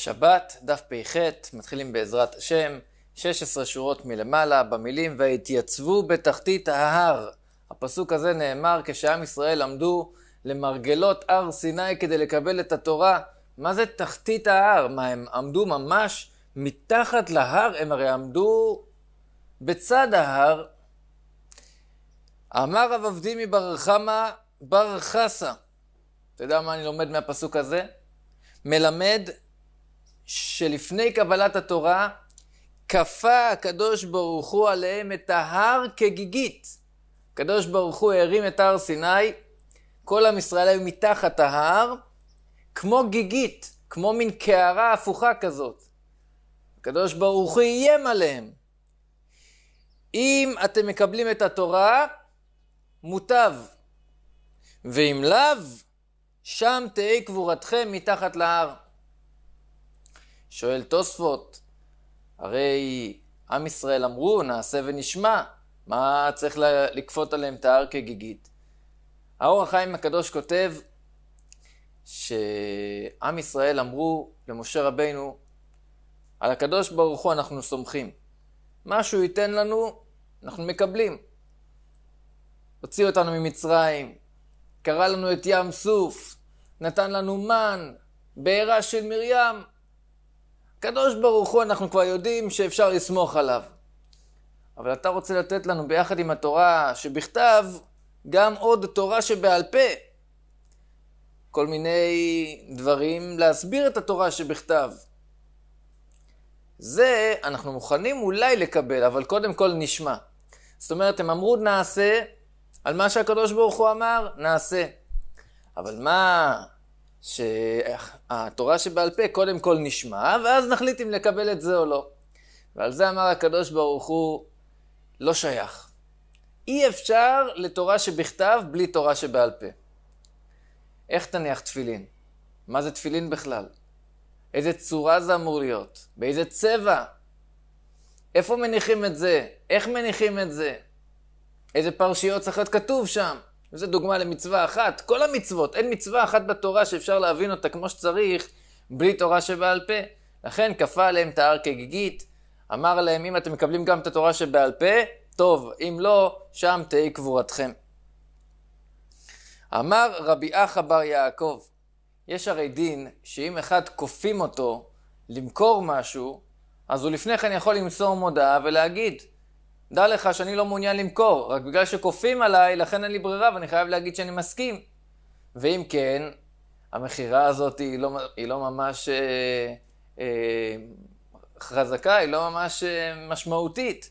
שבת, דף פ"ח, מתחילים בעזרת השם, 16 שורות מלמעלה, במילים והתייצבו בתחתית ההר. הפסוק הזה נאמר כשעם ישראל עמדו למרגלות הר סיני כדי לקבל את התורה. מה זה תחתית ההר? מה, הם עמדו ממש מתחת להר? הם הרי עמדו בצד ההר. אמר רב עבדי מבר חמא בר חסה. אתה יודע מה אני לומד מהפסוק הזה? מלמד שלפני קבלת התורה, כפה הקדוש ברוך הוא עליהם את ההר כגיגית. הקדוש ברוך הוא הרים את הר סיני, כל עם ישראל היו מתחת ההר, כמו גיגית, כמו מין קערה הפוכה כזאת. הקדוש ברוך הוא איים עליהם. אם אתם מקבלים את התורה, מוטב. ואם לאו, שם תהי קבורתכם מתחת להר. שואל תוספות, הרי עם ישראל אמרו, נעשה ונשמע, מה צריך לכפות עליהם את ההר כגיגית? האור החיים הקדוש כותב שעם ישראל אמרו למשה רבינו, על הקדוש ברוך הוא אנחנו סומכים. מה שהוא ייתן לנו, אנחנו מקבלים. הוציא אותנו ממצרים, קרא לנו את ים סוף, נתן לנו מן, בעירה של מרים, הקדוש ברוך הוא, אנחנו כבר יודעים שאפשר לסמוך עליו. אבל אתה רוצה לתת לנו ביחד עם התורה שבכתב, גם עוד תורה שבעל פה. כל מיני דברים להסביר את התורה שבכתב. זה אנחנו מוכנים אולי לקבל, אבל קודם כל נשמע. זאת אומרת, הם אמרו נעשה, על מה שהקדוש ברוך הוא אמר, נעשה. אבל מה שהתורה שבעל פה קודם כל נשמע, ואז נחליט אם לקבל את זה או לא. ועל זה אמר הקדוש ברוך הוא, לא שייך. אי אפשר לתורה שבכתב בלי תורה שבעל פה. איך תניח תפילין? מה זה תפילין בכלל? איזה צורה זה אמור להיות? באיזה צבע? איפה מניחים את זה? איך מניחים את זה? איזה פרשיות צריך להיות כתוב שם? וזו דוגמה למצווה אחת. כל המצוות, אין מצווה אחת בתורה שאפשר להבין אותה כמו שצריך, בלי תורה שבעל פה. לכן כפה עליהם את ההר כגיגית, אמר להם, אם אתם מקבלים גם את התורה שבעל פה, טוב, אם לא, שם תהי קבורתכם. אמר רבי אחא בר יעקב, יש הרי דין שאם אחד כופים אותו למכור משהו, אז הוא לפני כן יכול למסור מודעה ולהגיד, דע לך שאני לא מעוניין למכור, רק בגלל שכופים עליי, לכן אין לי ברירה ואני חייב להגיד שאני מסכים. ואם כן, המכירה הזאת היא לא, היא לא ממש אה, אה, חזקה, היא לא ממש אה, משמעותית.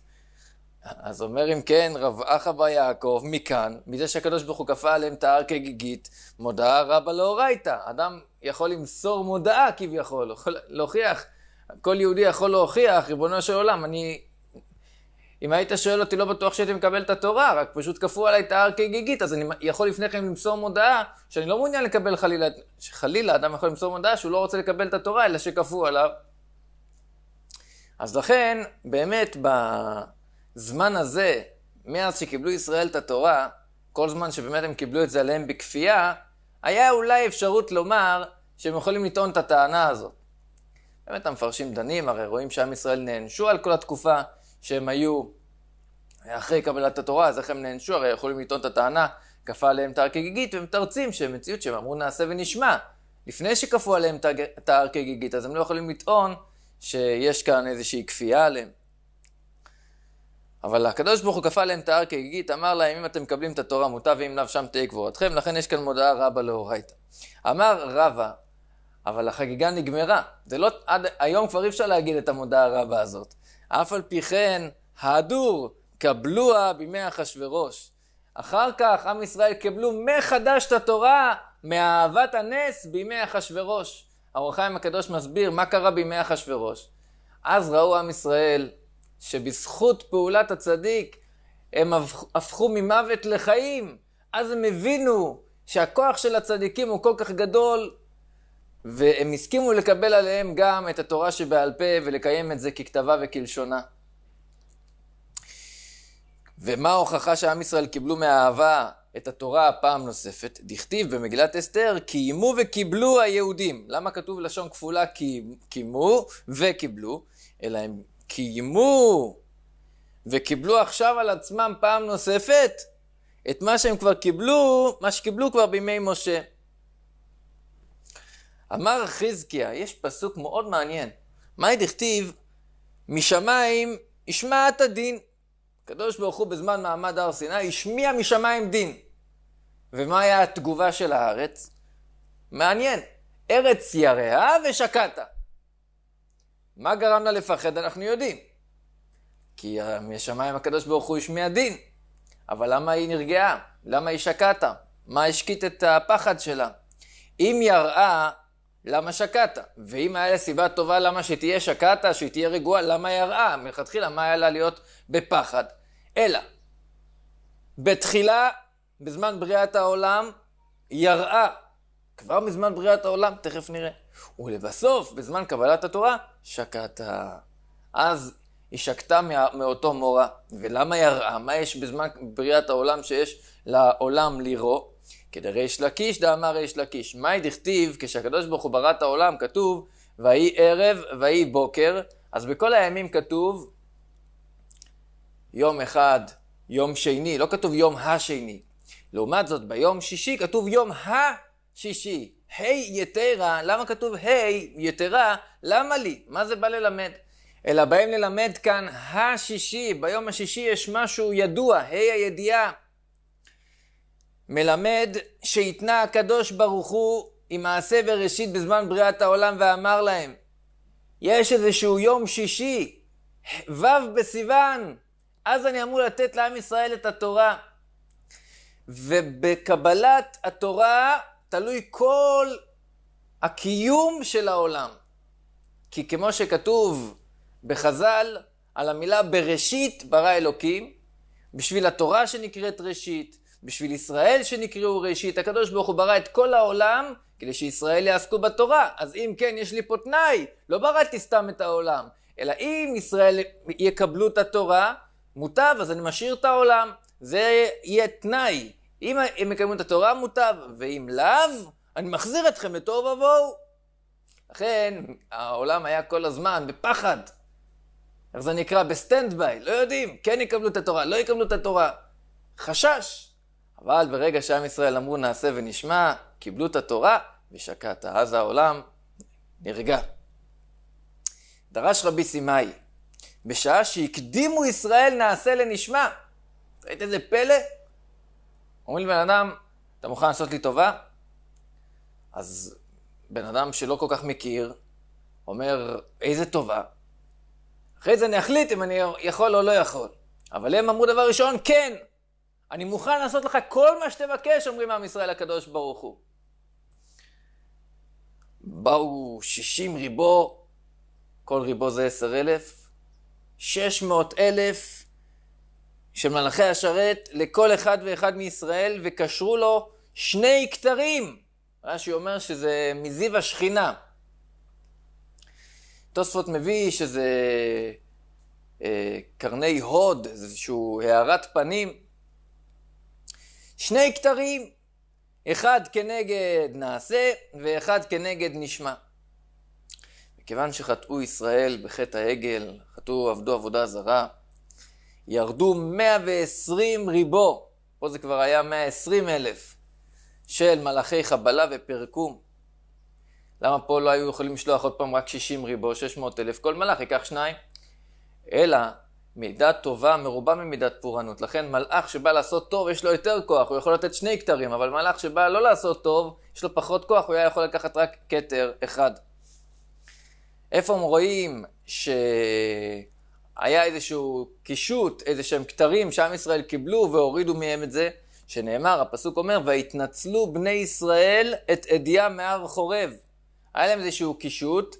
אז אומר אם כן, רב אחא בר יעקב, מכאן, מזה שהקדוש ברוך הוא כפה עליהם את ההר כגיגית, מודעה רבה לאורייתא. אדם יכול למסור מודעה כביכול, יכול להוכיח, כל יהודי יכול להוכיח, ריבונו של עולם, אני אם היית שואל אותי, לא בטוח שהייתי מקבל את התורה, רק פשוט כפו עליי את ההר כגיגית, אז אני יכול לפני כן למסור מודעה שאני לא מעוניין לקבל חלילה, שחלילה אדם יכול למסור מודעה שהוא לא רוצה לקבל את התורה, אלא שכפו עליו. אז לכן, באמת, בזמן הזה, מאז שקיבלו ישראל את התורה, כל זמן שבאמת הם קיבלו את זה עליהם בכפייה, היה אולי אפשרות לומר שהם יכולים לטעון את הטענה הזאת. באמת המפרשים דנים, הרי רואים שעם ישראל נענשו על כל התקופה, שהם היו אה, אחרי קבלת התורה, אז איך הם נענשו? הרי יכולים לטעון את הטענה, כפה עליהם תער כגיגית, והם תרצים שהם מציאות שהם אמרו נעשה ונשמע. לפני שכפו עליהם תער כגיגית, אז הם לא יכולים לטעון שיש כאן איזושהי כפייה עליהם. אבל הקדוש ברוך הוא כפה עליהם את ההר כגיגית, אמר להם, אם אתם מקבלים את התורה מוטה ואם לאו שם תהיה קבורתכם, לכן יש כאן מודעה רבה לאורייתא. אמר רבה, אבל החגיגה נגמרה. זה לא, עד היום כבר אי אפשר להגיד את המודעה הרבה הזאת. אף על פי כן, ההדור, קבלוה בימי אחשורוש. אחר כך עם ישראל קיבלו מחדש את התורה מאהבת הנס בימי אחשורוש. אור החיים הקדוש מסביר מה קרה בימי אחשורוש. אז ראו עם ישראל שבזכות פעולת הצדיק הם הפכו ממוות לחיים. אז הם הבינו שהכוח של הצדיקים הוא כל כך גדול, והם הסכימו לקבל עליהם גם את התורה שבעל פה ולקיים את זה ככתבה וכלשונה. ומה ההוכחה שעם ישראל קיבלו מהאהבה את התורה פעם נוספת? דכתיב במגילת אסתר, קיימו וקיבלו היהודים. למה כתוב לשון כפולה קיימו וקיבלו? אלא הם קיימו וקיבלו עכשיו על עצמם פעם נוספת את מה שהם כבר קיבלו, מה שקיבלו כבר בימי משה. אמר חזקיה, יש פסוק מאוד מעניין. מה דכתיב, משמיים השמעת הדין. הקדוש ברוך הוא בזמן מעמד הר סיני השמיע משמיים דין. ומה היה התגובה של הארץ? מעניין, ארץ ירעה ושקעת. מה גרם לה לפחד אנחנו יודעים. כי משמיים הקדוש ברוך הוא השמיע דין. אבל למה היא נרגעה? למה היא שקעת? מה השקיט את הפחד שלה? אם יראה למה שקעת? ואם היה לה סיבה טובה למה שתהיה שקעת, שהיא תהיה רגועה, למה היא הרעה? מלכתחילה, מה היה לה להיות בפחד? אלא, בתחילה, בזמן בריאת העולם, יראה. כבר מזמן בריאת העולם, תכף נראה. ולבסוף, בזמן קבלת התורה, שקעת. אז היא שקטה מה, מאותו מורה. ולמה יראה? מה יש בזמן בריאת העולם שיש לעולם לראות? כדי ריש לקיש דאמר ריש לקיש. מאי דכתיב, כשהקדוש ברוך הוא ברא את העולם, כתוב, ויהי ערב ויהי בוקר, אז בכל הימים כתוב יום אחד, יום שני, לא כתוב יום השני. לעומת זאת, ביום שישי כתוב יום השישי. ה' יתרה, למה כתוב ה' יתרה? למה לי? מה זה בא ללמד? אלא באים ללמד כאן השישי, ביום השישי יש משהו ידוע, ה' הידיעה. מלמד שהתנה הקדוש ברוך הוא עם מעשה בראשית בזמן בריאת העולם ואמר להם, יש איזשהו יום שישי, ו' בסיוון, אז אני אמור לתת לעם ישראל את התורה. ובקבלת התורה תלוי כל הקיום של העולם. כי כמו שכתוב בחז"ל על המילה בראשית ברא אלוקים, בשביל התורה שנקראת ראשית, בשביל ישראל שנקראו ראשית, הקדוש ברוך הוא ברא את כל העולם כדי שישראל יעסקו בתורה. אז אם כן, יש לי פה תנאי, לא בראתי סתם את העולם, אלא אם ישראל יקבלו את התורה, מוטב, אז אני משאיר את העולם. זה יהיה תנאי. אם הם יקבלו את התורה, מוטב, ואם לאו, אני מחזיר אתכם לתוהו ובוהו. לכן, העולם היה כל הזמן בפחד. איך זה נקרא? בסטנדביי. לא יודעים. כן יקבלו את התורה, לא יקבלו את התורה. חשש. אבל ברגע שעם ישראל אמרו נעשה ונשמע, קיבלו את התורה, ושקעת. אז העולם נרגע. דרש רבי סימאי, בשעה שהקדימו ישראל נעשה לנשמע. ראית איזה פלא? אומרים לבן אדם, אתה מוכן לעשות לי טובה? אז בן אדם שלא כל כך מכיר, אומר, איזה טובה. אחרי זה אני אחליט אם אני יכול או לא יכול. אבל הם אמרו דבר ראשון, כן. אני מוכן לעשות לך כל מה שתבקש, אומרים עם ישראל הקדוש ברוך הוא. באו שישים ריבו, כל ריבו זה עשר אלף, שש מאות אלף של מלאכי השרת לכל אחד ואחד מישראל, וקשרו לו שני כתרים. רש"י אומר שזה מזיו השכינה. תוספות מביא שזה אה, קרני הוד, איזושהי הארת פנים. שני כתרים, אחד כנגד נעשה ואחד כנגד נשמע. מכיוון שחטאו ישראל בחטא העגל, חטאו עבדו עבודה זרה, ירדו 120 ריבו, פה זה כבר היה 120 אלף, של מלאכי חבלה ופרקום. למה פה לא היו יכולים לשלוח עוד פעם רק 60 ריבו, 600 אלף, כל מלאך ייקח שניים? אלא מידה טובה מרובה ממידת פורענות. לכן מלאך שבא לעשות טוב, יש לו יותר כוח, הוא יכול לתת שני כתרים, אבל מלאך שבא לא לעשות טוב, יש לו פחות כוח, הוא היה יכול לקחת רק כתר אחד. איפה הם רואים שהיה איזשהו קישוט, איזה שהם כתרים שעם ישראל קיבלו והורידו מהם את זה? שנאמר, הפסוק אומר, והתנצלו בני ישראל את עדיה מהר חורב. היה להם איזשהו קישוט,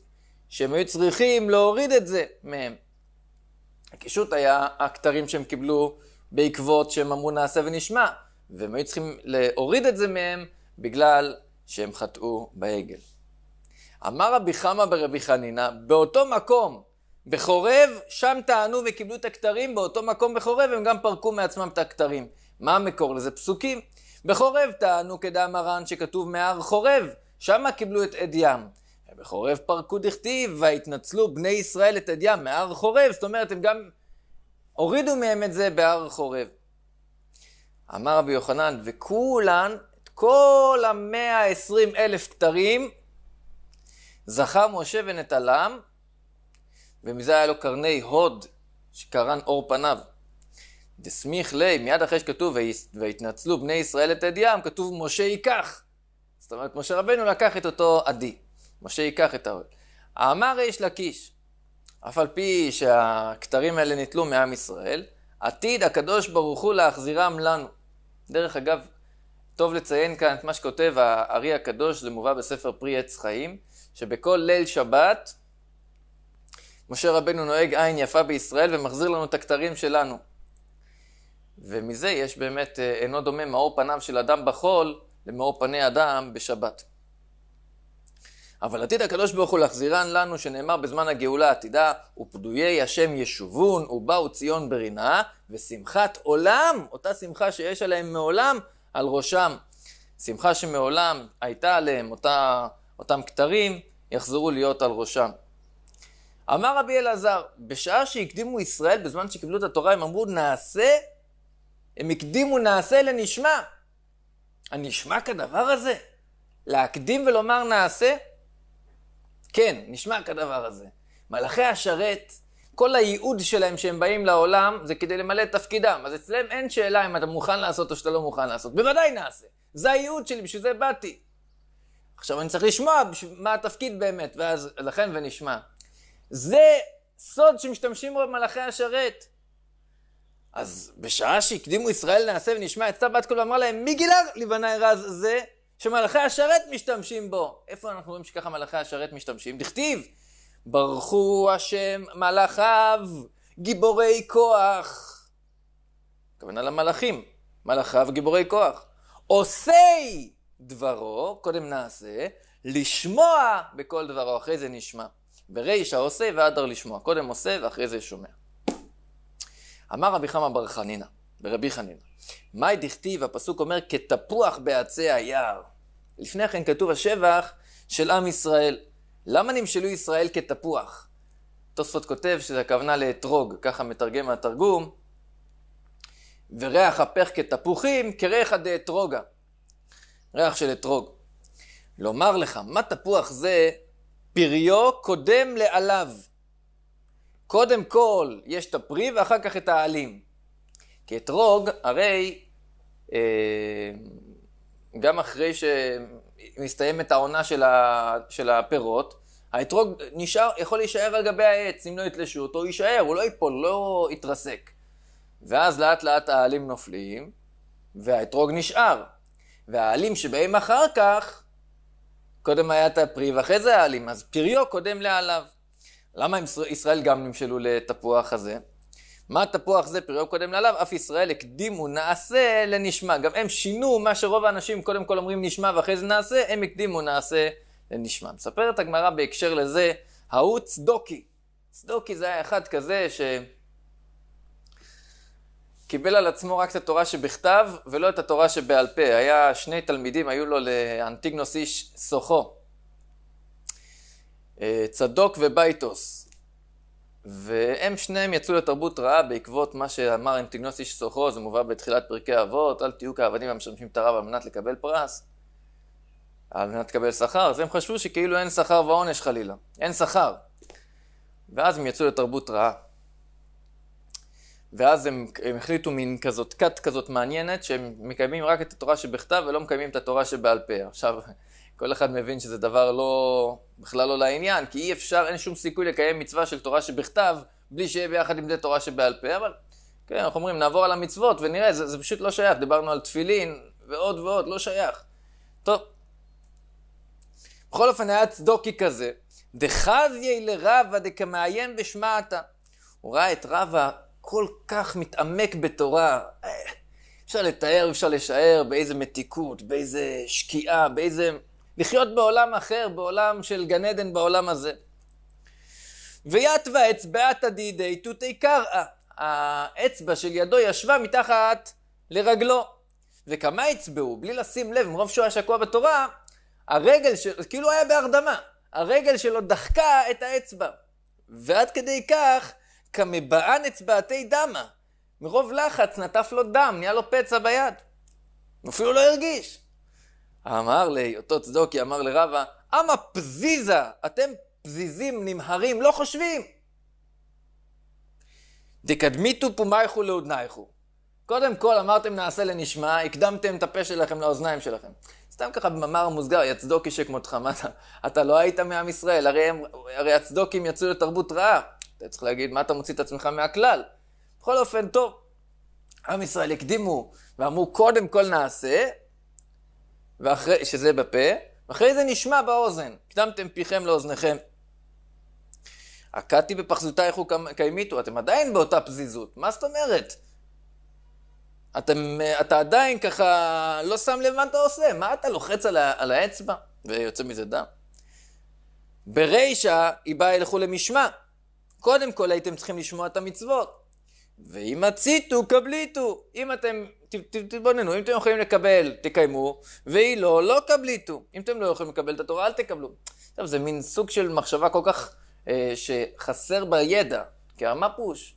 שהם היו צריכים להוריד את זה מהם. הקישוט היה הכתרים שהם קיבלו בעקבות שהם אמרו נעשה ונשמע, והם היו צריכים להוריד את זה מהם בגלל שהם חטאו בעגל. אמר רבי חמא ברבי חנינא, באותו מקום, בחורב, שם טענו וקיבלו את הכתרים, באותו מקום בחורב הם גם פרקו מעצמם את הכתרים. מה המקור לזה? פסוקים. בחורב טענו כדאמרן שכתוב מהר חורב, שמה קיבלו את עד ים. בחורב פרקו דכתיב, והתנצלו בני ישראל את עד ים מהר חורב, זאת אומרת, הם גם הורידו מהם את זה בהר חורב. אמר רבי יוחנן, וכולן, את כל המאה עשרים אלף כתרים, זכה משה ונטלם, ומזה היה לו קרני הוד, שקרן אור פניו. דסמיך לי, מיד אחרי שכתוב, והתנצלו בני ישראל את עד ים, כתוב משה ייקח. זאת אומרת, משה רבנו לקח את אותו עדי. משה ייקח את האוהל. אמר ריש לקיש, אף על פי שהכתרים האלה ניטלו מעם ישראל, עתיד הקדוש ברוך הוא להחזירם לנו. דרך אגב, טוב לציין כאן את מה שכותב הארי הקדוש, זה מובא בספר פרי עץ חיים, שבכל ליל שבת משה רבנו נוהג עין יפה בישראל ומחזיר לנו את הכתרים שלנו. ומזה יש באמת אה, אינו דומה מאור פניו של אדם בחול למאור פני אדם בשבת. אבל עתיד הקדוש ברוך הוא להחזירן לנו, שנאמר בזמן הגאולה עתידה ופדויי השם ישובון, ובאו ציון ברינה, ושמחת עולם, אותה שמחה שיש עליהם מעולם, על ראשם. שמחה שמעולם הייתה עליהם, אותה, אותם כתרים, יחזרו להיות על ראשם. אמר רבי אלעזר, בשעה שהקדימו ישראל, בזמן שקיבלו את התורה, הם אמרו נעשה, הם הקדימו נעשה לנשמע. הנשמע כדבר הזה? להקדים ולומר נעשה? כן, נשמע כדבר הזה. מלאכי השרת, כל הייעוד שלהם שהם באים לעולם זה כדי למלא את תפקידם. אז אצלם אין שאלה אם אתה מוכן לעשות או שאתה לא מוכן לעשות. בוודאי נעשה. זה הייעוד שלי, בשביל זה באתי. עכשיו אני צריך לשמוע מה התפקיד באמת, ואז לכן ונשמע. זה סוד שמשתמשים בו במלאכי השרת. אז בשעה שהקדימו ישראל נעשה ונשמע, יצאה בת קול ואמרה להם, מי גילה לבנה רז זה? שמלאכי השרת משתמשים בו. איפה אנחנו רואים שככה מלאכי השרת משתמשים? דכתיב, ברכו השם מלאכיו, גיבורי כוח. הכוונה למלאכים, מלאכיו גיבורי כוח. עושי דברו, קודם נעשה, לשמוע בכל דברו, אחרי זה נשמע. בריש העושה ועד לשמוע. קודם עושה ואחרי זה שומע. אמר רבי חמא בר חנינא, ברבי חנין. מאי דכתיב, הפסוק אומר, כתפוח בעצי היער. לפני כן כתוב השבח של עם ישראל. למה נמשלו ישראל כתפוח? תוספות כותב שזה הכוונה לאתרוג, ככה מתרגם התרגום. וריח הפך כתפוחים, כריחא דאתרוגה. ריח של אתרוג. לומר לך, מה תפוח זה, פריו קודם לעליו. קודם כל, יש את הפרי ואחר כך את העלים. כי אתרוג, הרי אה, גם אחרי שמסתיימת העונה של, ה, של הפירות, האתרוג נשאר, יכול להישאר על גבי העץ, אם לא יתלשו אותו, הוא יישאר, הוא לא ייפול, לא יתרסק. ואז לאט לאט העלים נופלים, והאתרוג נשאר. והעלים שבאים אחר כך, קודם היה את הפרי ואחרי זה העלים, אז פריו קודם לעליו. למה ישראל גם נמשלו לתפוח הזה? מה תפוח זה פריו קודם לעליו? אף ישראל הקדימו נעשה לנשמה. גם הם שינו מה שרוב האנשים קודם כל אומרים נשמע ואחרי זה נעשה, הם הקדימו נעשה לנשמע. מספרת הגמרא בהקשר לזה, ההוא צדוקי. צדוקי זה היה אחד כזה שקיבל על עצמו רק את התורה שבכתב ולא את התורה שבעל פה. היה שני תלמידים, היו לו לאנטיגנוס איש סוחו. אה, צדוק ובייטוס. והם שניהם יצאו לתרבות רעה בעקבות מה שאמר אנטיגנוס איש סוחו, זה מובא בתחילת פרקי אבות, אל תהיו כעבדים המשמשים את הרב על מנת לקבל פרס, על מנת לקבל שכר, אז הם חשבו שכאילו אין שכר ועונש חלילה, אין שכר. ואז הם יצאו לתרבות רעה. ואז הם, הם החליטו מין כזאת כת כזאת מעניינת, שהם מקיימים רק את התורה שבכתב ולא מקיימים את התורה שבעל פה. עכשיו, כל אחד מבין שזה דבר לא, בכלל לא לעניין, כי אי אפשר, אין שום סיכוי לקיים מצווה של תורה שבכתב, בלי שיהיה ביחד לימדי תורה שבעל פה, אבל כן, אנחנו אומרים, נעבור על המצוות ונראה, זה, זה פשוט לא שייך, דיברנו על תפילין ועוד ועוד, לא שייך. טוב. בכל אופן, היה צדוקי כזה, דחזיה לרבה דקמעיין ושמעתה. הוא ראה את רבה כל כך מתעמק בתורה, אה, אפשר לתאר, אפשר לשער באיזה מתיקות, באיזה שקיעה, באיזה לחיות בעולם אחר, בעולם של גן עדן, בעולם הזה. ויתווה אצבעתא דידי תותי קרעא. האצבע של ידו ישבה מתחת לרגלו. וכמה אצבעו, בלי לשים לב, מרוב שהוא היה שקוע בתורה, הרגל שלו, כאילו היה בהרדמה, הרגל שלו דחקה את האצבע. ועד כדי כך, כמבען אצבעתי דמה. מרוב לחץ נטף לו דם, נהיה לו פצע ביד. הוא אפילו לא הרגיש. אמר לי, אותו צדוקי אמר לרבה, אמה פזיזה, אתם פזיזים נמהרים, לא חושבים. דקדמיתו פומייכו לאודנייכו. קודם כל אמרתם נעשה לנשמע, הקדמתם את הפה שלכם לאוזניים שלכם. סתם ככה במאמר מוסגר, יא צדוקי שכמותך, מה אתה, אתה לא היית מעם ישראל, הרי, הם, הרי הצדוקים יצאו לתרבות רעה. אתה צריך להגיד, מה אתה מוציא את עצמך מהכלל? בכל אופן, טוב, עם ישראל הקדימו ואמרו, קודם כל נעשה, ואחרי, שזה בפה, ואחרי זה נשמע באוזן. קדמתם פיכם לאוזניכם. בפחזותה איך הוא קיימיתו, אתם עדיין באותה פזיזות, מה זאת אומרת? אתם, אתה עדיין ככה לא שם לב מה אתה עושה, מה אתה לוחץ על, ה, על האצבע ויוצא מזה דם? ברישא היא באה ילכו למשמע. קודם כל הייתם צריכים לשמוע את המצוות. ואם הציתו, קבליתו. אם אתם תתבוננו, אם אתם יכולים לקבל, תקיימו, והיא לא, לא קבליתו. אם אתם לא יכולים לקבל את התורה, אל תקבלו. עכשיו, זה מין סוג של מחשבה כל כך, אה, שחסר בה ידע, כי מה פוש?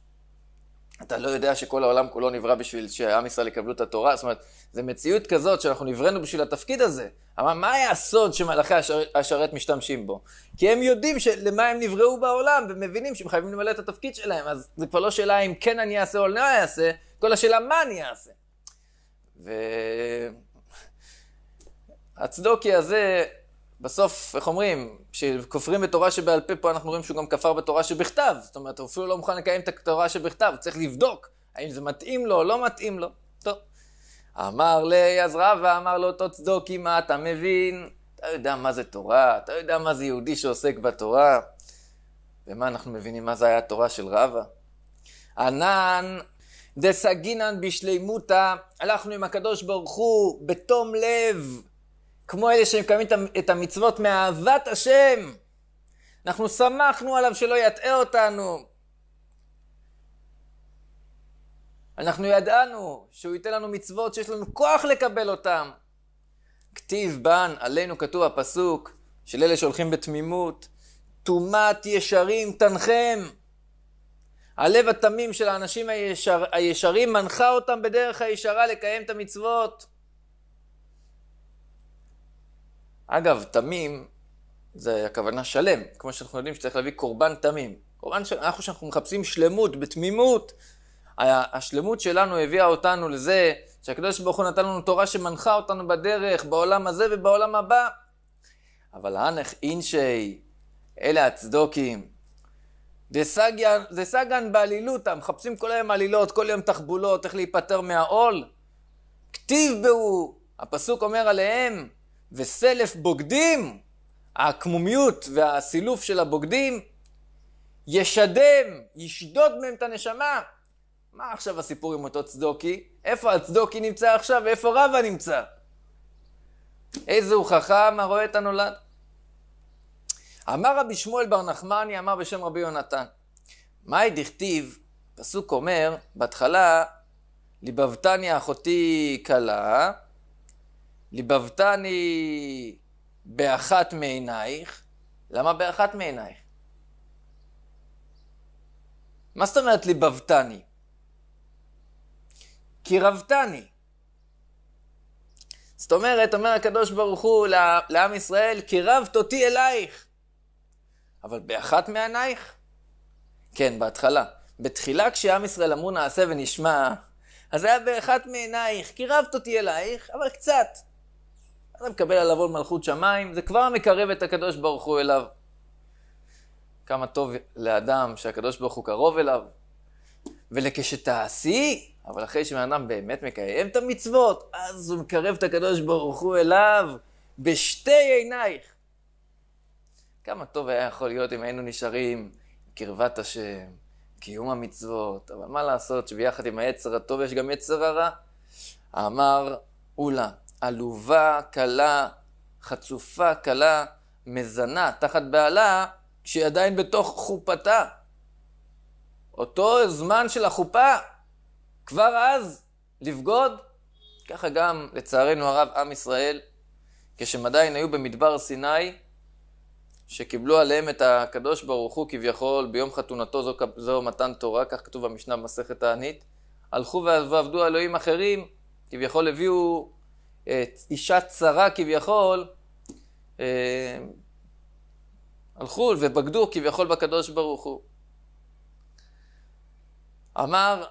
אתה לא יודע שכל העולם כולו נברא בשביל שעם ישראל יקבלו את התורה? זאת אומרת, זו מציאות כזאת שאנחנו נבראנו בשביל התפקיד הזה. אבל מה היה הסוד שמלאכי השרת משתמשים בו? כי הם יודעים למה הם נבראו בעולם, ומבינים שהם חייבים למלא את התפקיד שלהם, אז זה כבר לא שאלה אם כן אני אעשה או לא אעשה, כל השאלה מה אני אעשה. והצדוקי הזה, בסוף, איך אומרים, כשכופרים בתורה שבעל פה, פה אנחנו רואים שהוא גם כפר בתורה שבכתב. זאת אומרת, הוא אפילו לא מוכן לקיים את התורה שבכתב, צריך לבדוק האם זה מתאים לו או לא מתאים לו. טוב. אמר ליעזרא ואמר לאותו צדוקי, מה אתה מבין? אתה יודע מה זה תורה, אתה יודע מה זה יהודי שעוסק בתורה. ומה אנחנו מבינים מה זה היה התורה של רבא? ענן דסגינן בשלימותה הלכנו עם הקדוש ברוך הוא בתום לב, כמו אלה שמקיימים את המצוות מאהבת השם. אנחנו שמחנו עליו שלא יטעה אותנו. אנחנו ידענו שהוא ייתן לנו מצוות שיש לנו כוח לקבל אותן. כתיב בן, עלינו כתוב הפסוק של אלה שהולכים בתמימות, טומאת ישרים תנחם. הלב התמים של האנשים הישר, הישרים מנחה אותם בדרך הישרה לקיים את המצוות. אגב, תמים זה הכוונה שלם, כמו שאנחנו יודעים שצריך להביא קורבן תמים. קורבן של... אנחנו שאנחנו מחפשים שלמות בתמימות, השלמות שלנו הביאה אותנו לזה שהקדוש ברוך הוא נתן לנו תורה שמנחה אותנו בדרך, בעולם הזה ובעולם הבא. אבל האנך אינשי, אלה הצדוקים, דסגן בעלילותא, מחפשים כל היום עלילות, כל יום תחבולות, איך להיפטר מהעול. כתיב בהו, הפסוק אומר עליהם, וסלף בוגדים, העקמומיות והסילוף של הבוגדים, ישדם, ישדוד מהם את הנשמה. מה עכשיו הסיפור עם אותו צדוקי? איפה הצדוקי נמצא עכשיו ואיפה רבא נמצא? איזה הוא חכם הרואה את הנולד. אמר רבי שמואל בר נחמני, אמר בשם רבי יונתן. מאי דכתיב, פסוק אומר, בהתחלה, ליבבתני אחותי כלה, ליבבתני באחת מעינייך, למה באחת מעינייך? מה זאת אומרת ליבבתני? כי רבתני. זאת אומרת, אומר הקדוש ברוך הוא לעם ישראל, כי רבת אותי אלייך. אבל באחת מעינייך? כן, בהתחלה. בתחילה כשעם ישראל אמרו נעשה ונשמע, אז היה באחת מעינייך, קירבת אותי אלייך, אבל קצת. אתה מקבל עליו עול מלכות שמיים, זה כבר מקרב את הקדוש ברוך הוא אליו. כמה טוב לאדם שהקדוש ברוך הוא קרוב אליו. ולכשתעשי, אבל אחרי שבן אדם באמת מקיים את המצוות, אז הוא מקרב את הקדוש ברוך הוא אליו בשתי עינייך. כמה טוב היה יכול להיות אם היינו נשארים קרבת השם, קיום המצוות, אבל מה לעשות שביחד עם היצר הטוב יש גם יצר הרע? אמר אולה, עלובה, קלה, חצופה, קלה, מזנה, תחת בעלה, כשהיא עדיין בתוך חופתה. אותו זמן של החופה, כבר אז, לבגוד. ככה גם, לצערנו הרב, עם ישראל, כשהם עדיין היו במדבר סיני, שקיבלו עליהם את הקדוש ברוך הוא כביכול ביום חתונתו זו, זו מתן תורה, כך כתוב במשנה במסכת תענית, הלכו ועבדו אלוהים אחרים, כביכול הביאו את אה, אישה צרה כביכול, אה, הלכו ובגדו כביכול בקדוש ברוך הוא. אמר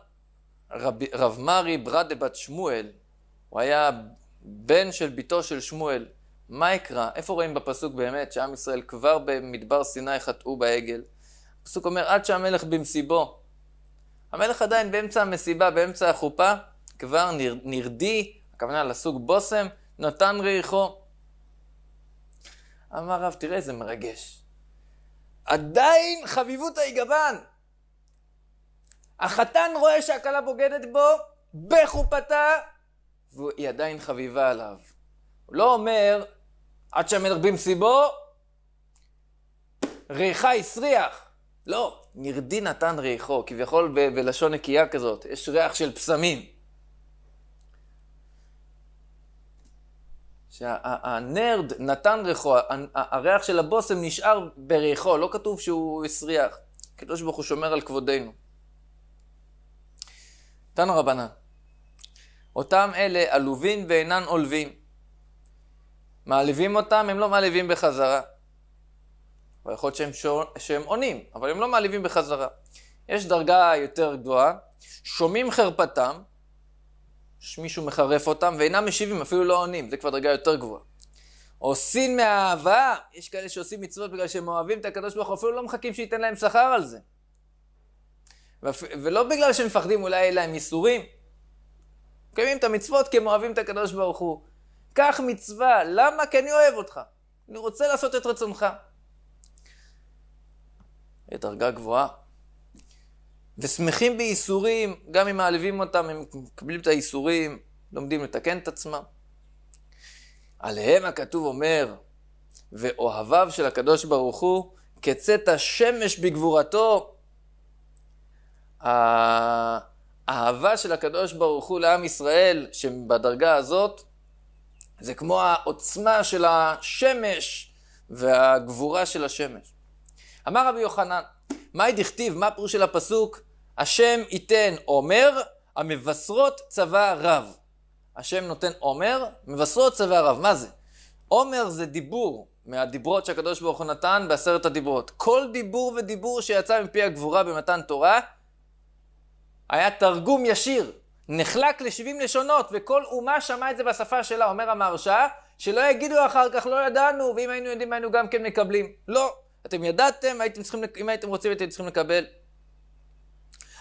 רב, רב מרי ברדה בת שמואל, הוא היה בן של בתו של שמואל, מה אקרא? איפה רואים בפסוק באמת שעם ישראל כבר במדבר סיני חטאו בעגל? הפסוק אומר, עד שהמלך במסיבו. המלך עדיין באמצע המסיבה, באמצע החופה, כבר נר, נרדי, הכוונה לסוג בושם, נתן ריחו. אמר רב, תראה איזה מרגש. עדיין חביבות ההיגבן. החתן רואה שהכלה בוגדת בו בחופתה, והיא עדיין חביבה עליו. הוא לא אומר, עד שהמלך במסיבו, ריחה הסריח. לא, נרדי נתן ריחו, כביכול ב- בלשון נקייה כזאת, יש ריח של פסמים. שהנרד שה- נתן ריחו, הריח של הבושם נשאר בריחו, לא כתוב שהוא הסריח. הקדוש ברוך הוא שומר על כבודנו. תנו רבנן, אותם אלה עלובים ואינן עולבים. מעליבים אותם, הם לא מעליבים בחזרה. ויכול להיות שהם, שור... שהם עונים, אבל הם לא מעליבים בחזרה. יש דרגה יותר גבוהה, שומעים חרפתם, מישהו מחרף אותם, ואינם משיבים, אפילו לא עונים, זה כבר דרגה יותר גבוהה. עושים מהאהבה, יש כאלה שעושים מצוות בגלל שהם אוהבים את הקדוש ברוך הוא, אפילו לא מחכים שייתן להם שכר על זה. ואפ... ולא בגלל שהם מפחדים, אולי יהיה להם ייסורים. מקיימים את המצוות כי הם אוהבים את הקדוש ברוך הוא. קח מצווה, למה? כי אני אוהב אותך. אני רוצה לעשות את רצונך. דרגה גבוהה. ושמחים בייסורים, גם אם מעליבים אותם, הם מקבלים את הייסורים, לומדים לתקן את עצמם. עליהם הכתוב אומר, ואוהביו של הקדוש ברוך הוא, כצאת השמש בגבורתו. האהבה של הקדוש ברוך הוא לעם ישראל, שבדרגה הזאת, זה כמו העוצמה של השמש והגבורה של השמש. אמר רבי יוחנן, מהי דכתיב, מה פירוש של הפסוק? השם ייתן עומר, המבשרות צבא רב. השם נותן עומר, מבשרות צבא רב. מה זה? עומר זה דיבור מהדיברות שהקדוש ברוך הוא נתן בעשרת הדיברות. כל דיבור ודיבור שיצא מפי הגבורה במתן תורה, היה תרגום ישיר נחלק ל-70 לשונות, וכל אומה שמעה את זה בשפה שלה, אומר המהרשה, שלא יגידו אחר כך, לא ידענו, ואם היינו יודעים היינו גם כן מקבלים. לא, אתם ידעתם, הייתם צריכים, אם הייתם רוצים הייתם צריכים לקבל.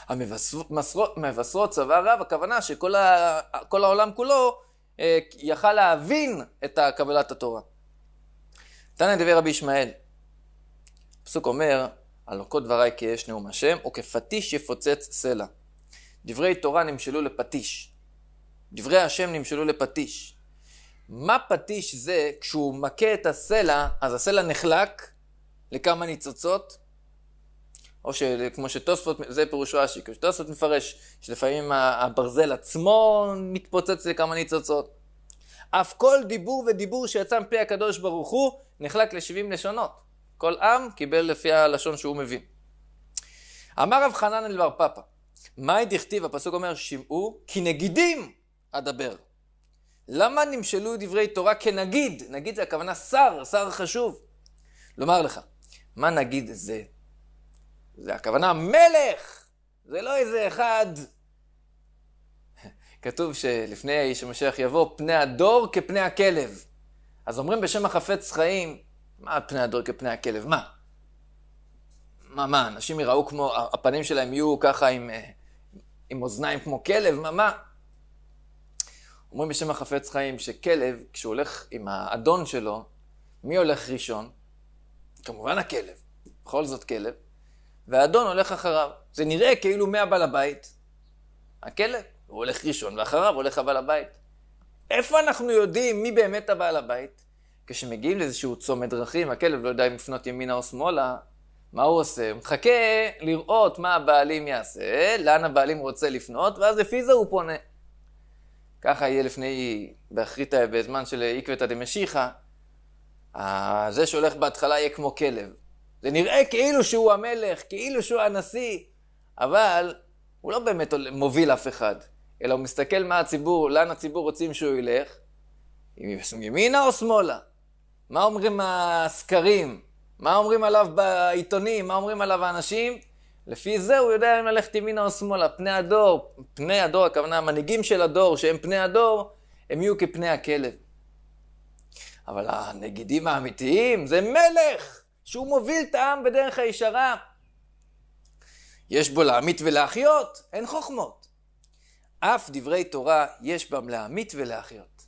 המבשרות, המבשר, צבא רב, הכוונה שכל ה, העולם כולו אה, יכל להבין את קבלת התורה. תנא דבר רבי ישמעאל, הפסוק אומר, הלוקות דבריי כאש נאום השם, וכפטיש יפוצץ סלע. דברי תורה נמשלו לפטיש. דברי השם נמשלו לפטיש. מה פטיש זה כשהוא מכה את הסלע, אז הסלע נחלק לכמה ניצוצות? או שכמו שתוספות, זה פירוש רש"י, כמו שתוספות מפרש, שלפעמים הברזל עצמו מתפוצץ לכמה ניצוצות. אף כל דיבור ודיבור שיצא מפי הקדוש ברוך הוא נחלק ל-70 לשונות. כל עם קיבל לפי הלשון שהוא מבין. אמר רב חנן אל בר פפא, מהי דכתיב? הפסוק אומר, שמעו, כי נגידים אדבר. למה נמשלו דברי תורה כנגיד? נגיד זה הכוונה שר, שר חשוב. לומר לך, מה נגיד זה? זה הכוונה מלך! זה לא איזה אחד. כתוב שלפני המשיח יבוא, פני הדור כפני הכלב. אז אומרים בשם החפץ חיים, מה פני הדור כפני הכלב? מה? מה, מה, אנשים יראו כמו, הפנים שלהם יהיו ככה עם אה, עם אוזניים כמו כלב, מה מה? אומרים בשם החפץ חיים שכלב, כשהוא הולך עם האדון שלו, מי הולך ראשון? כמובן הכלב, בכל זאת כלב, והאדון הולך אחריו. זה נראה כאילו מי הבעל הבית. הכלב, הוא הולך ראשון ואחריו הולך הבעל הבית. איפה אנחנו יודעים מי באמת הבעל הבית? כשמגיעים לאיזשהו צומת דרכים, הכלב לא יודע אם לפנות ימינה או שמאלה, מה הוא עושה? הוא מחכה לראות מה הבעלים יעשה, לאן הבעלים רוצה לפנות, ואז לפי זה הוא פונה. ככה יהיה לפני, באחרית, בזמן של עקבתא דמשיחא, זה שהולך בהתחלה יהיה כמו כלב. זה נראה כאילו שהוא המלך, כאילו שהוא הנשיא, אבל הוא לא באמת מוביל אף אחד, אלא הוא מסתכל מה הציבור, לאן הציבור רוצים שהוא ילך, אם ימינה או שמאלה. מה אומרים הסקרים? מה אומרים עליו בעיתונים, מה אומרים עליו האנשים, לפי זה הוא יודע אם ללכת ימינה או שמאלה. פני הדור, פני הדור, הכוונה המנהיגים של הדור, שהם פני הדור, הם יהיו כפני הכלב. אבל הנגידים האמיתיים זה מלך, שהוא מוביל את העם בדרך הישרה. יש בו להמית ולהחיות, אין חוכמות. אף דברי תורה יש בם להמית ולהחיות.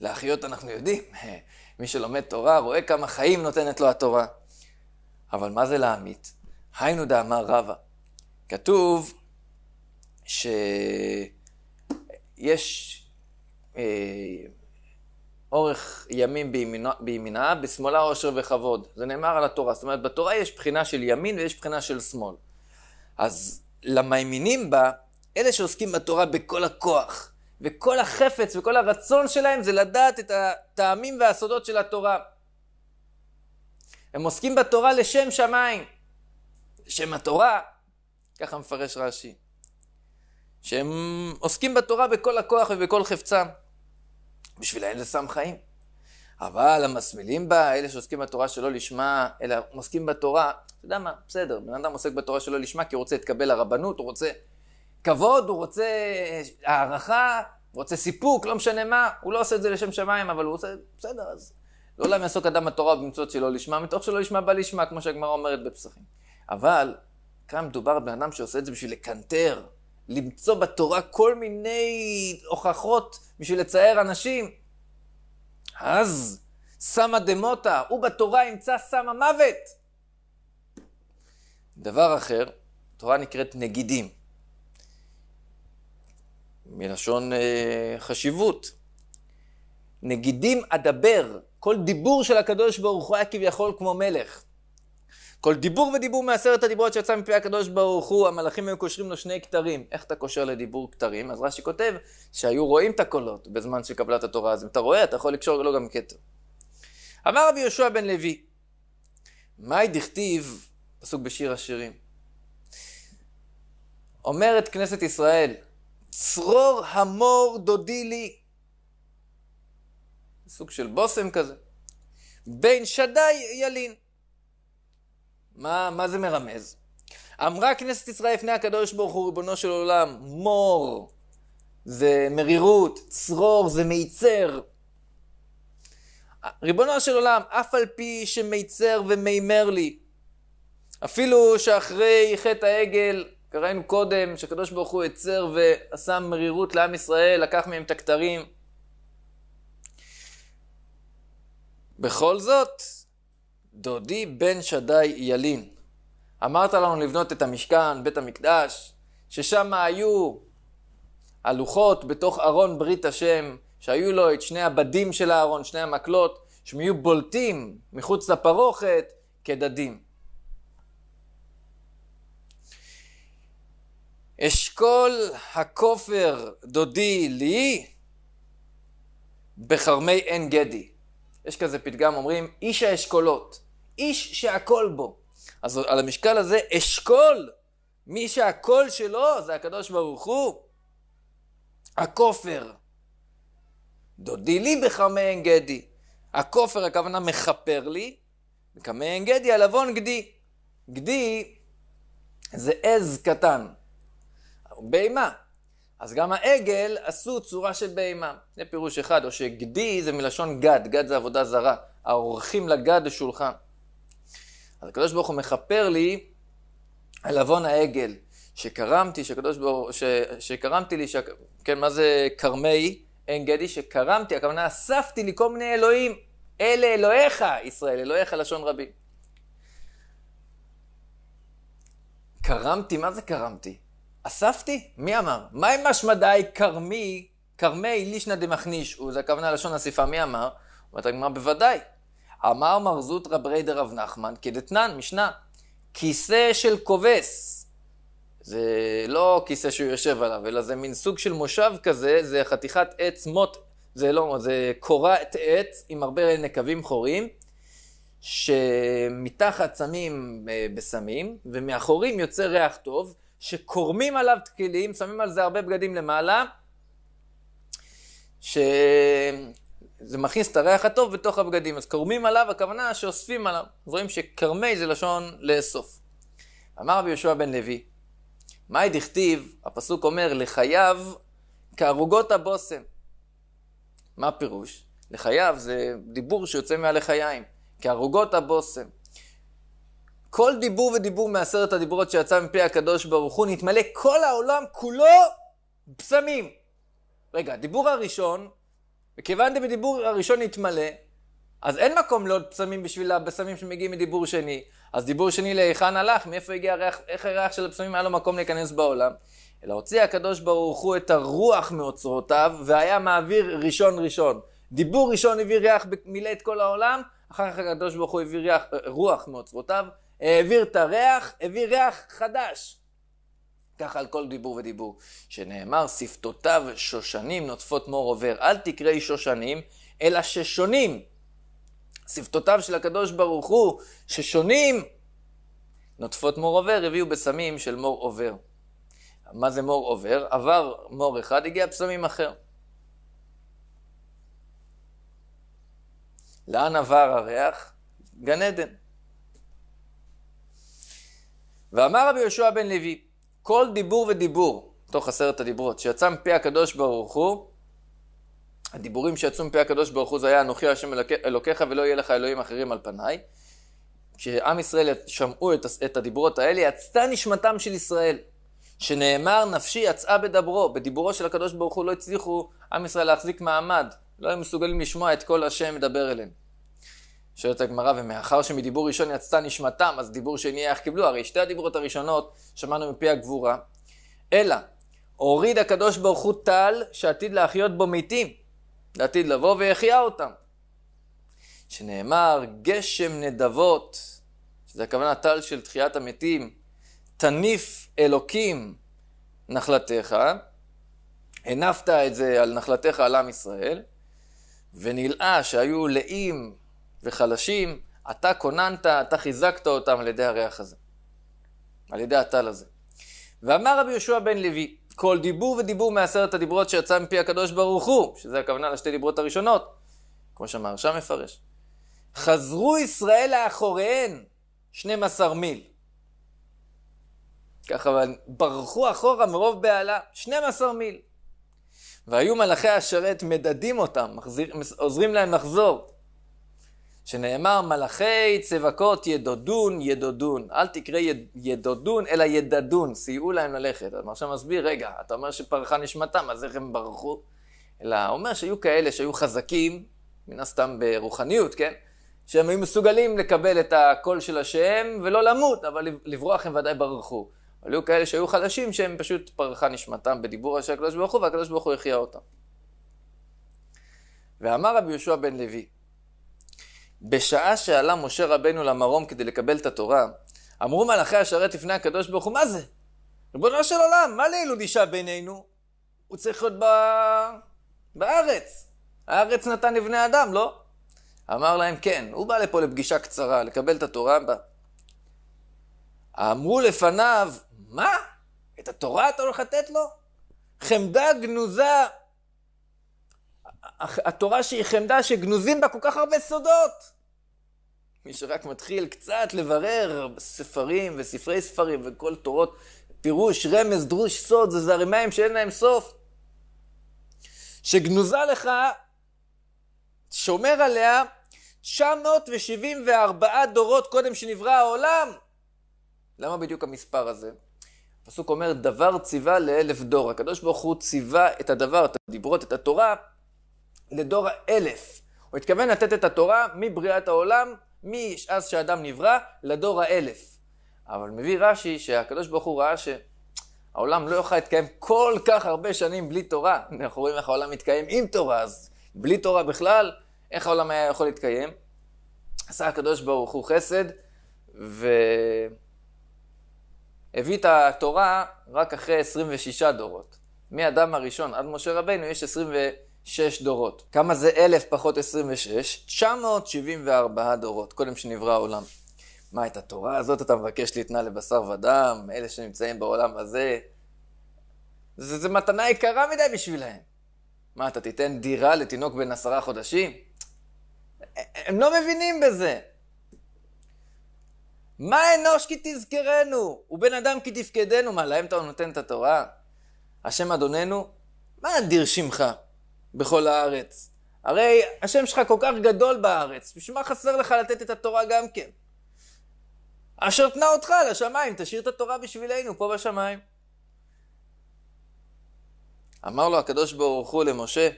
להחיות אנחנו יודעים. מי שלומד תורה רואה כמה חיים נותנת לו התורה. אבל מה זה להמית? היינו דאמר רבא. כתוב שיש אה, אורך ימים בימינה, בשמאלה עושר וכבוד. זה נאמר על התורה. זאת אומרת, בתורה יש בחינה של ימין ויש בחינה של שמאל. אז למאמינים בה, אלה שעוסקים בתורה בכל הכוח, וכל החפץ וכל הרצון שלהם זה לדעת את הטעמים והסודות של התורה. הם עוסקים בתורה לשם שמיים, שם התורה, ככה מפרש רש"י, שהם עוסקים בתורה בכל הכוח ובכל חפצם. בשבילהם זה סם חיים. אבל המסמילים בה, אלה שעוסקים בתורה שלא לשמה, אלא עוסקים בתורה, אתה יודע מה, בסדר, בן אדם עוסק בתורה שלא לשמה כי הוא רוצה להתקבל לרבנות, הוא רוצה כבוד, הוא רוצה אה, הערכה, הוא רוצה סיפוק, לא משנה מה, הוא לא עושה את זה לשם שמיים, אבל הוא עושה, בסדר, אז לעולם לא יעסוק אדם התורה במצוות שלא לשמה, מתוך שלא לשמה בא לשמה, כמו שהגמרא אומרת בפסחים. אבל כאן מדובר בבן אדם שעושה את זה בשביל לקנטר, למצוא בתורה כל מיני הוכחות בשביל לצייר אנשים. אז סמא דמוטה, הוא בתורה ימצא סמא מוות. דבר אחר, תורה נקראת נגידים. מלשון אה, חשיבות. נגידים אדבר, כל דיבור של הקדוש ברוך הוא היה כביכול כמו מלך. כל דיבור ודיבור מעשרת הדיברות שיצא מפי הקדוש ברוך הוא, המלאכים היו קושרים לו שני כתרים. איך אתה קושר לדיבור כתרים? אז רש"י כותב שהיו רואים את הקולות בזמן שקבלת התורה, אז אם אתה רואה, אתה יכול לקשור לו גם כתר. אמר רבי יהושע בן לוי, מאי דכתיב, פסוק בשיר השירים. אומרת כנסת ישראל, צרור המור דודי לי. סוג של בושם כזה. בן שדי ילין. מה, מה זה מרמז? אמרה כנסת ישראל לפני הקדוש ברוך הוא, ריבונו של עולם, מור זה מרירות, צרור זה מיצר. ריבונו של עולם, אף על פי שמיצר ומימר לי, אפילו שאחרי חטא העגל ראינו קודם שהקדוש ברוך הוא יצר ועשה מרירות לעם ישראל, לקח מהם את הכתרים. בכל זאת, דודי בן שדי ילין, אמרת לנו לבנות את המשכן, בית המקדש, ששם היו הלוחות בתוך ארון ברית השם, שהיו לו את שני הבדים של הארון, שני המקלות, שהם יהיו בולטים מחוץ לפרוכת כדדים. אשכול הכופר דודי לי בחרמי עין גדי. יש כזה פתגם, אומרים, איש האשכולות, איש שהכל בו. אז על המשקל הזה, אשכול, מי שהכל שלו זה הקדוש ברוך הוא, הכופר. דודי לי בחמי עין גדי. הכופר, הכוונה מכפר לי, וקמי עין גדי על גדי. גדי זה עז קטן. או בהמה. אז גם העגל עשו צורה של בהמה. זה פירוש אחד, או שגדי זה מלשון גד, גד זה עבודה זרה. העורכים לגד לשולחן. אז הקדוש ברוך הוא מכפר לי על עוון העגל, שקרמתי, שקדוש ברוך ש, שקרמתי לי, ש, כן, מה זה כרמי עין גדי? שקרמתי, הכוונה אספתי לי כל מיני אלוהים. אלה אלוהיך, ישראל, אלוהיך לשון רבים. קרמתי, מה זה קרמתי? אספתי? מי אמר? מהי משמדי כרמי, כרמי לישנא דמכניש, זה הכוונה לשון אסיפה, מי אמר? אומרת הגמרא, בוודאי. אמר מרזות רברי דרב נחמן, כדתנן, משנה, כיסא של כובס. זה לא כיסא שהוא יושב עליו, אלא זה מין סוג של מושב כזה, זה חתיכת עץ מוט, זה לא, זה קורת עץ עם הרבה נקבים חורים, שמתחת שמים אה, בשמים, ומאחורים יוצא ריח טוב. שקורמים עליו תקילים, שמים על זה הרבה בגדים למעלה, שזה מכניס את הריח הטוב בתוך הבגדים. אז קורמים עליו, הכוונה שאוספים עליו. אז רואים שכרמי זה לשון לאסוף. אמר רבי יהושע בן לוי, מאי דכתיב, הפסוק אומר, לחייו כערוגות הבושם. מה הפירוש? לחייו זה דיבור שיוצא מהלחיים. כערוגות הבושם. כל דיבור ודיבור מעשרת הדיברות שיצא מפי הקדוש ברוך הוא, נתמלא כל העולם כולו בשמים. רגע, הדיבור הראשון, וכיוון שבדיבור הראשון נתמלא, אז אין מקום לעוד בשמים בשביל הבשמים שמגיעים מדיבור שני. אז דיבור שני להיכן הלך, מאיפה הגיע הריח, איך הריח של הבשמים היה לו מקום להיכנס בעולם. אלא הוציא הקדוש ברוך הוא את הרוח מאוצרותיו, והיה מעביר ראשון ראשון. דיבור ראשון הביא ריח, מילא את כל העולם, אחר כך הקדוש ברוך הוא הביא ריח, רוח מאוצרותיו, העביר את הריח, הביא ריח חדש. ככה על כל דיבור ודיבור. שנאמר, שפתותיו שושנים נוטפות מור עובר. אל תקראי שושנים, אלא ששונים. שפתותיו של הקדוש ברוך הוא, ששונים, נוטפות מור עובר, הביאו בשמים של מור עובר. מה זה מור עובר? עבר מור אחד, הגיע בשמים אחר. לאן עבר הריח? גן עדן. ואמר רבי יהושע בן לוי, כל דיבור ודיבור, תוך עשרת הדיברות, שיצא מפי הקדוש ברוך הוא, הדיבורים שיצאו מפי הקדוש ברוך הוא זה היה אנוכי השם אלוקיך ולא יהיה לך אלוהים אחרים על פניי. כשעם ישראל שמעו את, את הדיברות האלה, יצתה נשמתם של ישראל. שנאמר נפשי יצאה בדברו, בדיבורו של הקדוש ברוך הוא לא הצליחו עם ישראל להחזיק מעמד, לא היו מסוגלים לשמוע את כל השם מדבר אליהם. שואלת הגמרא, ומאחר שמדיבור ראשון יצתה נשמתם, אז דיבור שני איך קיבלו? הרי שתי הדיברות הראשונות שמענו מפי הגבורה. אלא, הוריד הקדוש ברוך הוא טל שעתיד להחיות בו מתים, לעתיד לבוא ויחיה אותם. שנאמר, גשם נדבות, שזה הכוונה טל של תחיית המתים, תניף אלוקים נחלתך, הנפת את זה על נחלתך על עם ישראל, ונלאה שהיו לאים וחלשים, אתה כוננת, אתה חיזקת אותם על ידי הריח הזה, על ידי הטל הזה. ואמר רבי יהושע בן לוי, כל דיבור ודיבור מעשרת הדיברות שיצא מפי הקדוש ברוך הוא, שזה הכוונה לשתי דיברות הראשונות, כמו שהמהרש"ם מפרש. חזרו ישראל לאחוריהן 12 מיל. ככה, אבל ברחו אחורה מרוב בהלה, 12 מיל. והיו מלאכי השרת מדדים אותם, מחזיר, עוזרים להם לחזור. שנאמר מלאכי צבקות ידודון ידודון. אל תקרא יד, ידודון אלא ידדון, סייעו להם ללכת. אז עכשיו מסביר, רגע, אתה אומר שפרחה נשמתם, אז איך הם ברחו? אלא אומר שהיו כאלה שהיו חזקים, מן הסתם ברוחניות, כן? שהם היו מסוגלים לקבל את הקול של השם ולא למות, אבל לברוח הם ודאי ברחו. אבל היו כאלה שהיו חלשים שהם פשוט פרחה נשמתם בדיבור של הקדוש ברוך הוא, והקדוש ברוך הוא החיה אותם. ואמר רבי יהושע בן לוי, בשעה שעלה משה רבנו למרום כדי לקבל את התורה, אמרו מלאכי השרת לפני הקדוש ברוך הוא, מה זה? ריבונו של עולם, מה לילוד אישה בינינו? הוא צריך להיות ב... בארץ. הארץ נתן לבני אדם, לא? אמר להם, כן, הוא בא לפה לפגישה קצרה, לקבל את התורה. בה. אמרו לפניו, מה? את התורה אתה הולך לתת לו? חמדה גנוזה התורה שהיא חמדה, שגנוזים בה כל כך הרבה סודות. מי שרק מתחיל קצת לברר ספרים וספרי ספרים וכל תורות, פירוש, רמז, דרוש, סוד, זה זרימיים שאין להם סוף. שגנוזה לך, שומר עליה 974 דורות קודם שנברא העולם. למה בדיוק המספר הזה? הפסוק אומר, דבר ציווה לאלף דור. הקדוש ברוך הוא ציווה את הדבר, את הדיברות, את התורה, לדור האלף. הוא התכוון לתת את התורה מבריאת העולם, מאז שאדם נברא, לדור האלף. אבל מביא רש"י שהקדוש ברוך הוא ראה שהעולם לא יוכל להתקיים כל כך הרבה שנים בלי תורה. אנחנו רואים איך העולם מתקיים עם תורה, אז בלי תורה בכלל, איך העולם היה יכול להתקיים? עשה הקדוש ברוך הוא חסד, והביא את התורה רק אחרי 26 דורות. מאדם הראשון עד משה רבנו יש 26 שש דורות. כמה זה אלף פחות עשרים ושש? תשע מאות שבעים וארבעה דורות, קודם שנברא העולם. מה, את התורה הזאת אתה מבקש להתנה לבשר ודם? אלה שנמצאים בעולם הזה? זה, זה מתנה יקרה מדי בשבילהם. מה, אתה תיתן דירה לתינוק בן עשרה חודשים? הם לא מבינים בזה. מה אנוש כי תזכרנו, ובן אדם כי תפקדנו. מה, להם אתה נותן את התורה? השם אדוננו, מה אדיר שמך? בכל הארץ. הרי השם שלך כל כך גדול בארץ, בשביל מה חסר לך לתת את התורה גם כן? אשר תנה אותך לשמיים, תשאיר את התורה בשבילנו פה בשמיים. אמר לו הקדוש ברוך הוא למשה,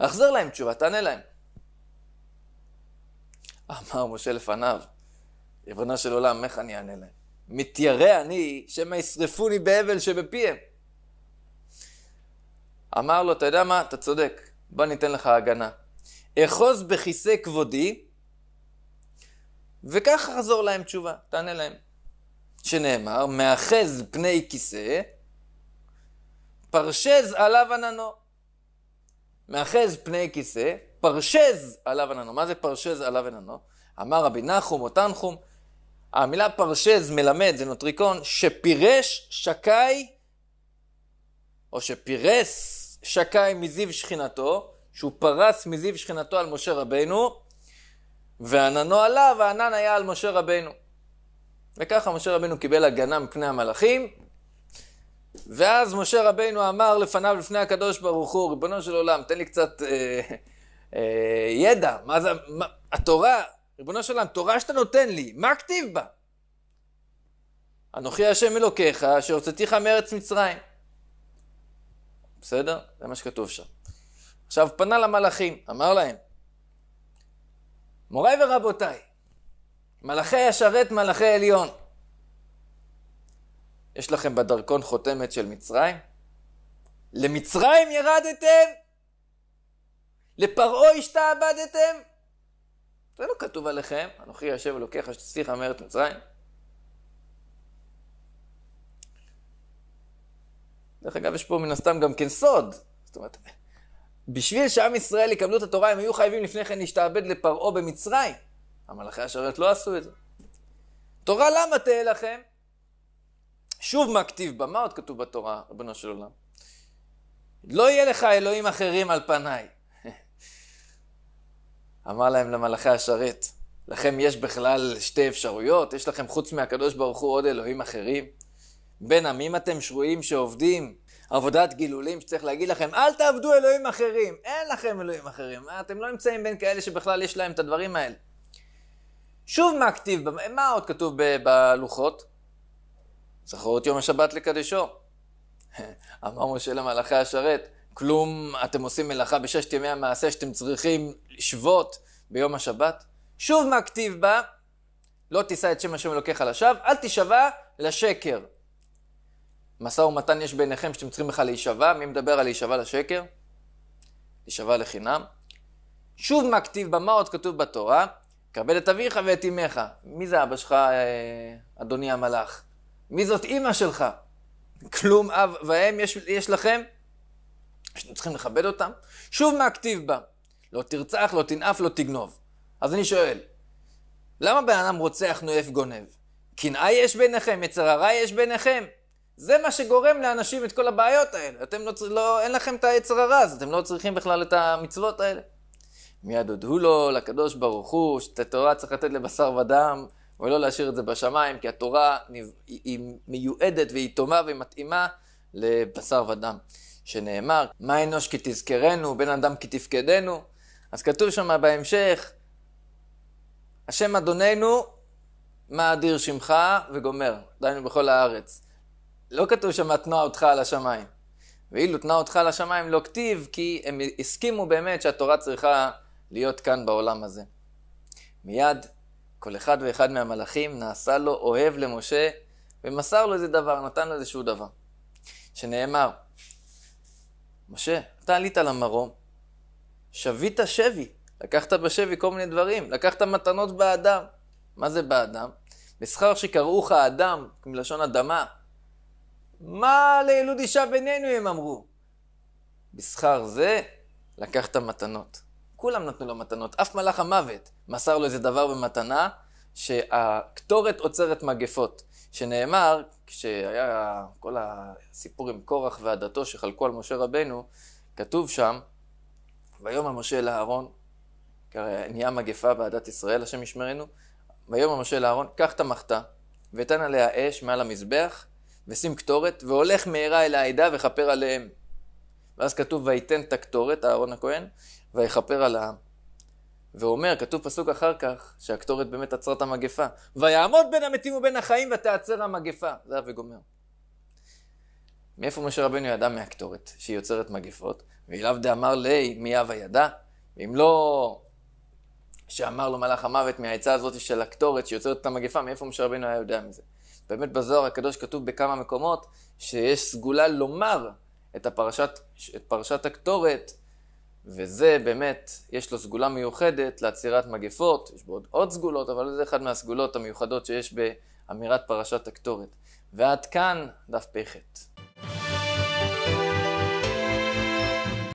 החזר להם תשובה, תענה להם. אמר משה לפניו, ריבונו של עולם, איך אני אענה להם? מתיירא אני, שמא ישרפוני באבל שבפיהם. אמר לו, אתה יודע מה? אתה צודק, בוא ניתן לך הגנה. אחוז בכיסא כבודי, וכך חזור להם תשובה, תענה להם. שנאמר, מאחז פני כיסא, פרשז עליו עננו. מאחז פני כיסא, פרשז עליו עננו. מה זה פרשז עליו עננו? אמר רבי נחום או תנחום, המילה פרשז מלמד, זה נוטריקון, שפירש שקי, או שפירס שקע מזיו שכינתו, שהוא פרס מזיו שכינתו על משה רבנו, ועננו עליו, הענן היה על משה רבנו. וככה משה רבנו קיבל הגנה מפני המלאכים, ואז משה רבנו אמר לפניו, לפני הקדוש ברוך הוא, ריבונו של עולם, תן לי קצת אה, אה, ידע, מה זה, מה, התורה, ריבונו של עולם, תורה שאתה נותן לי, מה כתיב בה? אנוכי השם אלוקיך, אשר הוצאתיך מארץ מצרים. בסדר? זה מה שכתוב שם. עכשיו, פנה למלאכים, אמר להם, מוריי ורבותיי, מלאכי ישרת מלאכי עליון. יש לכם בדרכון חותמת של מצרים? למצרים ירדתם? לפרעה השתעבדתם? זה לא כתוב עליכם, אנוכי יושב אלוקיך אשתך אמרת מצרים. דרך אגב, יש פה מן הסתם גם כן סוד. זאת אומרת, בשביל שעם ישראל יקבלו את התורה, הם היו חייבים לפני כן להשתעבד לפרעה במצרים. המלאכי השרת לא עשו את זה. תורה למה תהיה לכם? שוב מה כתיב בה, מה עוד כתוב בתורה, ריבונו של עולם? לא יהיה לך אלוהים אחרים על פניי. אמר להם למלאכי השרת, לכם יש בכלל שתי אפשרויות? יש לכם חוץ מהקדוש ברוך הוא עוד אלוהים אחרים? בין עמים אתם שרויים שעובדים עבודת גילולים שצריך להגיד לכם, אל תעבדו אלוהים אחרים, אין לכם אלוהים אחרים, אתם לא נמצאים בין כאלה שבכלל יש להם את הדברים האלה. שוב מה כתיב, מה עוד כתוב בלוחות? זכור את יום השבת לקדשו. אמר משה למלאכי השרת, כלום אתם עושים מלאכה בששת ימי המעשה שאתם צריכים לשבות ביום השבת? שוב מה כתיב בה, לא תישא את שם השם אלוקיך לשווא, אל תישבע לשקר. משא ומתן יש ביניכם שאתם צריכים בכלל להישבע, מי מדבר על להישבע לשקר? להישבע לחינם. שוב מה כתיב במה עוד כתוב בתורה, כבד את אביך ואת אמך. מי זה אבא שלך, אה, אדוני המלאך? מי זאת אימא שלך? כלום אב ואם יש, יש לכם? שאתם צריכים לכבד אותם? שוב מה כתיב בה, לא תרצח, לא תנאף, לא תגנוב. אז אני שואל, למה בן אדם רוצח, נואף, גונב? קנאה יש ביניכם? יצר הרע יש ביניכם? זה מה שגורם לאנשים את כל הבעיות האלה. אתם לא, לא אין לכם את היצר הרע, אז אתם לא צריכים בכלל את המצוות האלה. מיד הודו לו, לקדוש ברוך הוא, שאת התורה צריך לתת לבשר ודם, ולא להשאיר את זה בשמיים, כי התורה היא מיועדת והיא והיא מתאימה לבשר ודם. שנאמר, מה אנוש כי תזכרנו, בן אדם כי תפקדנו. אז כתוב שם בהמשך, השם אדוננו מאדיר שמך וגומר, דהיינו בכל הארץ. לא כתוב שם תנוע אותך על השמיים. ואילו תנוע אותך על השמיים לא כתיב, כי הם הסכימו באמת שהתורה צריכה להיות כאן בעולם הזה. מיד, כל אחד ואחד מהמלאכים נעשה לו אוהב למשה, ומסר לו איזה דבר, נתן לו איזשהו דבר. שנאמר, משה, אתה עלית למרום, שבית שבי, לקחת בשבי כל מיני דברים, לקחת מתנות באדם. מה זה באדם? בשכר שקראוך האדם, מלשון אדמה, מה לילוד אישה בינינו הם אמרו? בשכר זה את המתנות. כולם נתנו לו מתנות, אף מלאך המוות מסר לו איזה דבר במתנה, שהקטורת עוצרת מגפות. שנאמר, כשהיה כל הסיפור עם קורח ועדתו שחלקו על משה רבנו, כתוב שם, ויאמר משה אל אהרון, נהיה מגפה בעדת ישראל, השם ישמרנו, ויאמר משה אל אהרון, קח את המחתה, ותן עליה אש מעל המזבח, ושים קטורת, והולך מהרה אל העדה וכפר עליהם. ואז כתוב, ויתן את הקטורת, אהרון הכהן, ויכפר על העם. ואומר, כתוב פסוק אחר כך, שהקטורת באמת עצרה את המגפה. ויעמוד בין המתים ובין החיים ותעצר המגפה. זה היה וגומר. מאיפה משה רבנו ידע מהקטורת, שהיא יוצרת מגפות? ואליו דאמר לי, מי אב הידע? אם לא שאמר לו מלאך המוות מהעצה הזאת של הקטורת שיוצרת את המגפה, מאיפה משה רבנו היה יודע מזה? באמת בזוהר הקדוש כתוב בכמה מקומות שיש סגולה לומר את הפרשת, את פרשת הקטורת, וזה באמת, יש לו סגולה מיוחדת לעצירת מגפות, יש בו עוד, עוד סגולות, אבל זה אחד מהסגולות המיוחדות שיש באמירת פרשת הקטורת. ועד כאן דף פחת.